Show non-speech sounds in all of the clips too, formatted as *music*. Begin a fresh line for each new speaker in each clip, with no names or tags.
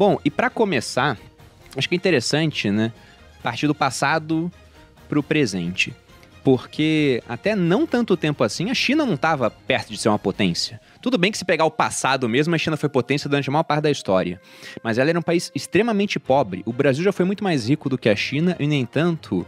Bom, e para começar, acho que é interessante, né? Partir do passado para o presente. Porque até não tanto tempo assim, a China não estava perto de ser uma potência. Tudo bem que se pegar o passado mesmo, a China foi potência durante a maior parte da história. Mas ela era um país extremamente pobre. O Brasil já foi muito mais rico do que a China e, no entanto,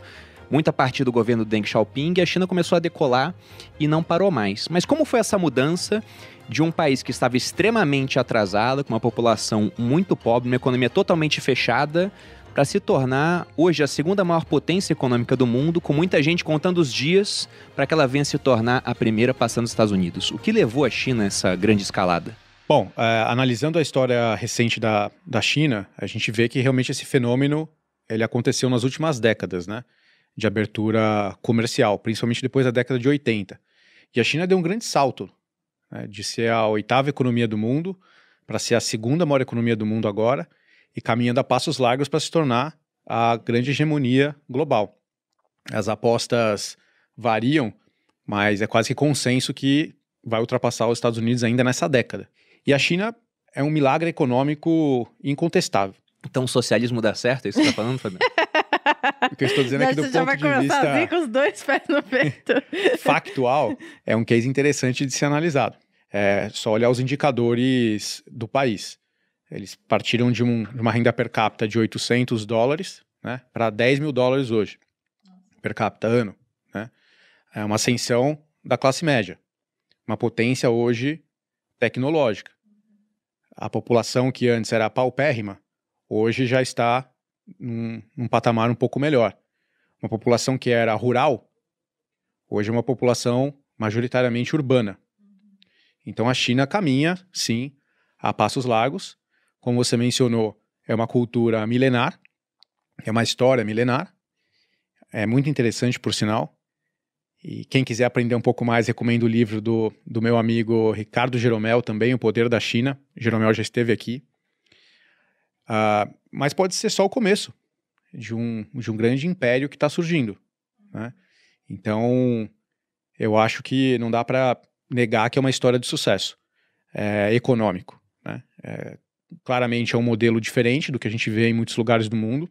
muito a partir do governo Deng Xiaoping, a China começou a decolar e não parou mais. Mas como foi essa mudança de um país que estava extremamente atrasado, com uma população muito pobre, uma economia totalmente fechada, para se tornar hoje a segunda maior potência econômica do mundo, com muita gente contando os dias para que ela venha se tornar a primeira passando os Estados Unidos. O que levou a China a essa grande escalada? Bom, é, analisando a história recente da, da China, a gente
vê que realmente esse fenômeno ele aconteceu nas últimas décadas, né? de abertura comercial, principalmente depois da década de 80. E a China deu um grande salto né, de ser a oitava economia do mundo para ser a segunda maior economia do mundo agora e caminhando a passos largos para se tornar a grande hegemonia global. As apostas variam, mas é quase que consenso que vai ultrapassar os Estados Unidos ainda nessa década. E a China é um milagre econômico incontestável. Então o socialismo dá certo? É isso que você está falando, Fabiano? *laughs* O que eu estou dizendo é que do ponto de vista... Assim, com
os dois pés no peito.
*laughs* factual, é um case interessante de ser analisado. É só olhar os indicadores do país. Eles partiram de, um, de uma renda per capita de 800 dólares né, para 10 mil dólares hoje, per capita ano. Né? É uma ascensão da classe média. Uma potência hoje tecnológica. A população que antes era paupérrima, hoje já está num, num patamar um pouco melhor. Uma população que era rural, hoje é uma população majoritariamente urbana. Então a China caminha, sim, a passos largos. Como você mencionou, é uma cultura milenar, é uma história milenar. É muito interessante, por sinal. E quem quiser aprender um pouco mais, recomendo o livro do, do meu amigo Ricardo Jeromel, também O Poder da China. Jeromel já esteve aqui. Uh, mas pode ser só o começo de um, de um grande império que está surgindo. Né? Então, eu acho que não dá para negar que é uma história de sucesso é, econômico. Né? É, claramente é um modelo diferente do que a gente vê em muitos lugares do mundo.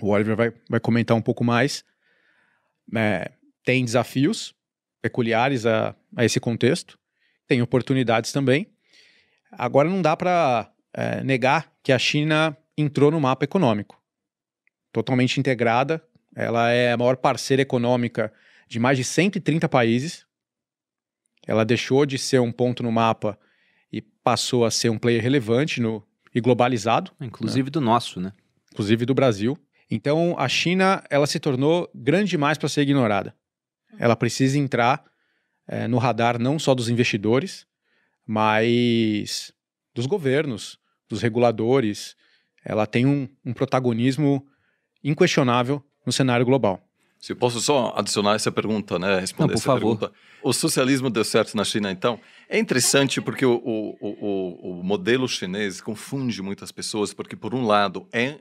O Oliver vai, vai comentar um pouco mais. É, tem desafios peculiares a, a esse contexto, tem oportunidades também. Agora não dá para é, negar que a China entrou no mapa econômico, totalmente integrada. Ela é a maior parceira econômica de mais de 130 países. Ela deixou de ser um ponto no mapa e passou a ser um player relevante no, e globalizado. Né? Inclusive né? do nosso, né? Inclusive do Brasil. Então, a China ela se tornou grande demais para ser ignorada. Ela precisa entrar é, no radar não só dos investidores, mas dos governos, dos reguladores, ela tem um, um protagonismo inquestionável no cenário global.
Se posso só adicionar essa pergunta, né? Responder Não, por essa favor. pergunta. O socialismo deu certo na China, então? É interessante porque o, o, o, o modelo chinês confunde muitas pessoas, porque, por um lado, é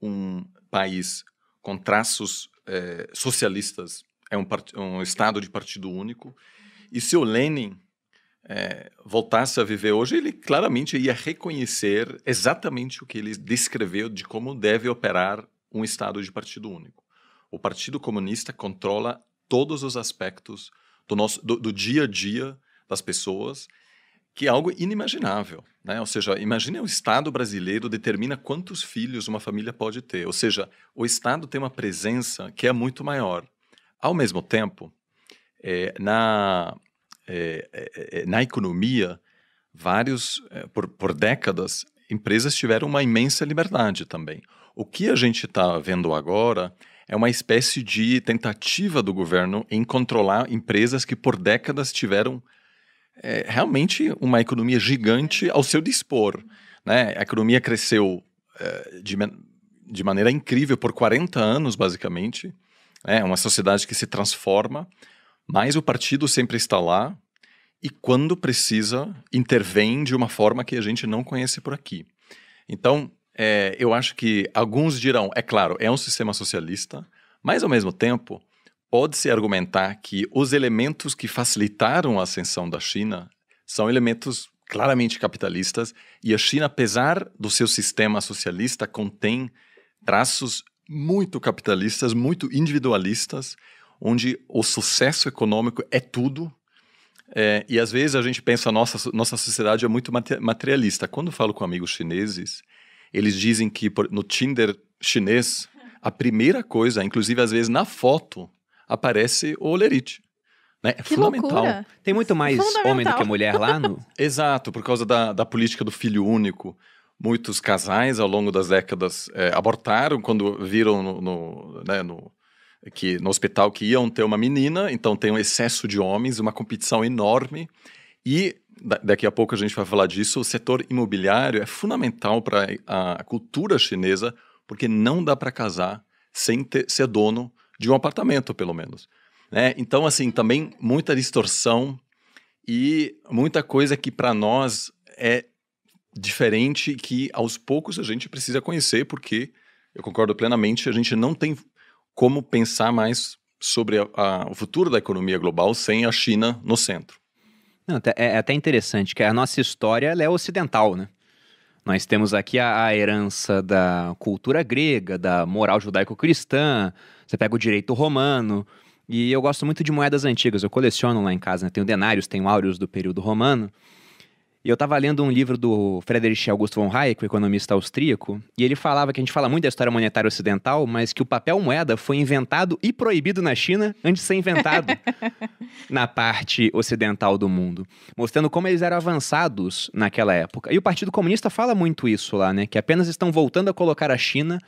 um país com traços eh, socialistas, é um, um, estado de partido único, e se o Lenin é, voltasse a viver hoje, ele claramente ia reconhecer exatamente o que ele descreveu de como deve operar um Estado de partido único. O Partido Comunista controla todos os aspectos do, nosso, do, do dia a dia das pessoas que é algo inimaginável. Né? Ou seja, imagine o Estado brasileiro determina quantos filhos uma família pode ter. Ou seja, o Estado tem uma presença que é muito maior. Ao mesmo tempo, é, na, é, é, é, é, na economia, vários, por, por décadas, empresas tiveram uma imensa liberdade também. O que a gente está vendo agora é uma espécie de tentativa do governo em controlar empresas que por décadas tiveram é, realmente uma economia gigante ao seu dispor. Né? A economia cresceu é, de, de maneira incrível por 40 anos, basicamente. É uma sociedade que se transforma mas o partido sempre está lá e, quando precisa, intervém de uma forma que a gente não conhece por aqui. Então, é, eu acho que alguns dirão, é claro, é um sistema socialista, mas, ao mesmo tempo, pode-se argumentar que os elementos que facilitaram a ascensão da China são elementos claramente capitalistas e a China, apesar do seu sistema socialista, contém traços muito capitalistas, muito individualistas, onde o sucesso econômico é tudo. É, e às vezes a gente pensa, nossa, nossa sociedade é muito materialista. Quando falo com amigos chineses, eles dizem que no Tinder chinês, a primeira coisa, inclusive às vezes na foto, aparece o olerite. Né? É que fundamental. Loucura. Tem muito mais homem do que mulher lá no. *laughs* Exato, por causa da, da política do filho único. Muitos casais ao longo das décadas é, abortaram quando viram no, no, né, no que no hospital que iam ter uma menina, então tem um excesso de homens, uma competição enorme e daqui a pouco a gente vai falar disso. O setor imobiliário é fundamental para a cultura chinesa, porque não dá para casar sem ter, ser dono de um apartamento, pelo menos. Né? Então, assim, também muita distorção e muita coisa que para nós é diferente que aos poucos a gente precisa conhecer, porque eu concordo plenamente, a gente não tem como pensar mais sobre a, a, o futuro da economia global sem a China no centro. Não, é, é, até interessante
que a nossa história é ocidental, né? Nós temos aqui a, a herança da cultura grega, da moral judaico-cristã, você pega o direito romano, e eu gosto muito de moedas antigas, eu coleciono lá em casa, né? tenho denários, tenho áureos do período romano, e eu tava lendo um livro do Friedrich August von Hayek, o economista austríaco, e ele falava que a gente fala muito da história monetária ocidental, mas que o papel moeda foi inventado e proibido na China antes de ser inventado *laughs* na parte ocidental do mundo, mostrando como eles eram avançados naquela época. E o Partido Comunista fala muito isso lá, né, que apenas estão voltando a colocar a China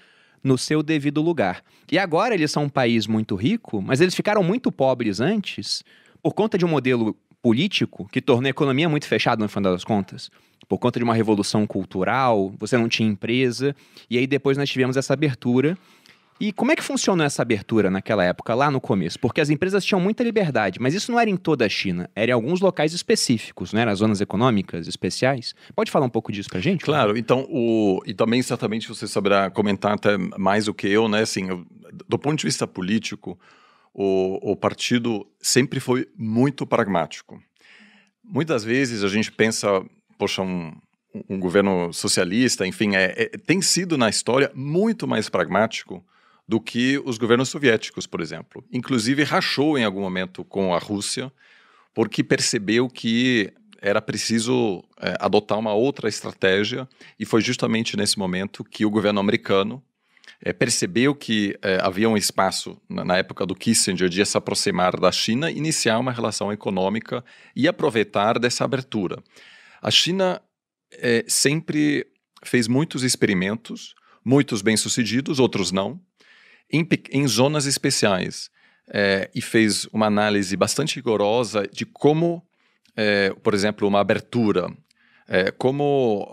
no seu devido lugar. E agora eles são um país muito rico, mas eles ficaram muito pobres antes por conta de um modelo político que tornou a economia muito fechada no final das contas. Por conta de uma revolução cultural, você não tinha empresa, e aí depois nós tivemos essa abertura. E como é que funcionou essa abertura naquela época, lá no começo? Porque as empresas tinham muita liberdade, mas isso não era em toda a China, era em alguns locais específicos, não né? era zonas
econômicas especiais. Pode falar um pouco disso pra gente? Claro, então, o... e também certamente você saberá comentar até mais do que eu, né? Assim, do ponto de vista político, o, o partido sempre foi muito pragmático. Muitas vezes a gente pensa, poxa, um, um governo socialista, enfim, é, é, tem sido na história muito mais pragmático do que os governos soviéticos, por exemplo. Inclusive, rachou em algum momento com a Rússia, porque percebeu que era preciso é, adotar uma outra estratégia, e foi justamente nesse momento que o governo americano é, percebeu que é, havia um espaço, na, na, época do Kissinger, de se aproximar da China, iniciar uma relação econômica e aproveitar dessa abertura. A China é, sempre fez muitos experimentos, muitos bem-sucedidos, outros não, em, em zonas especiais. É, e fez uma análise bastante rigorosa de como, é, por exemplo, uma abertura é, como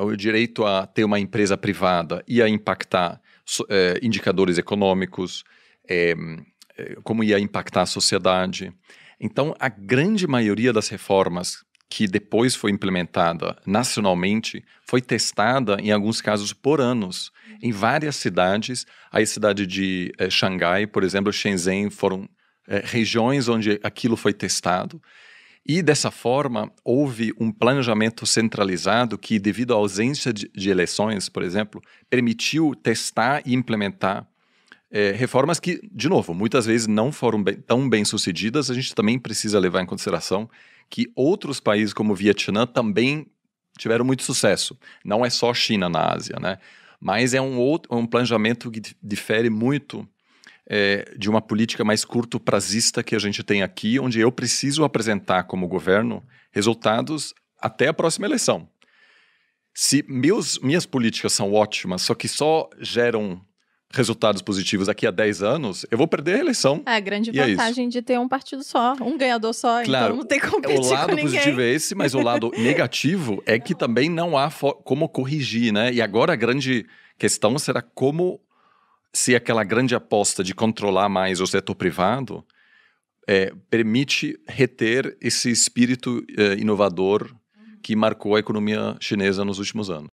uh, o direito a ter uma empresa privada ia impactar é, indicadores econômicos, é, como ia impactar a sociedade. Então, a grande maioria das reformas que depois foi implementada nacionalmente foi testada, em alguns casos, por anos, em várias cidades. A cidade de Xangai, por exemplo, Shenzhen, foram regiões onde aquilo foi testado. E dessa forma, houve um planejamento centralizado que, devido à ausência de, de eleições, por exemplo, permitiu testar e implementar é, reformas que, de novo, muitas vezes não foram bem, tão bem sucedidas. A gente também precisa levar em consideração que outros países, como o Vietnã, também tiveram muito sucesso. Não é só China na Ásia, né? Mas é um, outro, é um planejamento que difere muito é, de uma política mais curto prazista que a gente tem aqui, onde eu preciso apresentar como governo resultados até a próxima eleição. Se meus, minhas políticas são ótimas, só que só geram resultados positivos daqui a 10 anos, eu vou perder a eleição. É a grande é vantagem é de ter um partido só, um ganhador só, então claro, então não tem é, competir O lado positivo é esse, mas o lado *laughs* negativo é que também não há como corrigir, né? E agora a grande questão será como se aquela grande aposta de controlar mais o setor privado é, permite reter esse espírito é, inovador que marcou a economia chinesa nos últimos anos.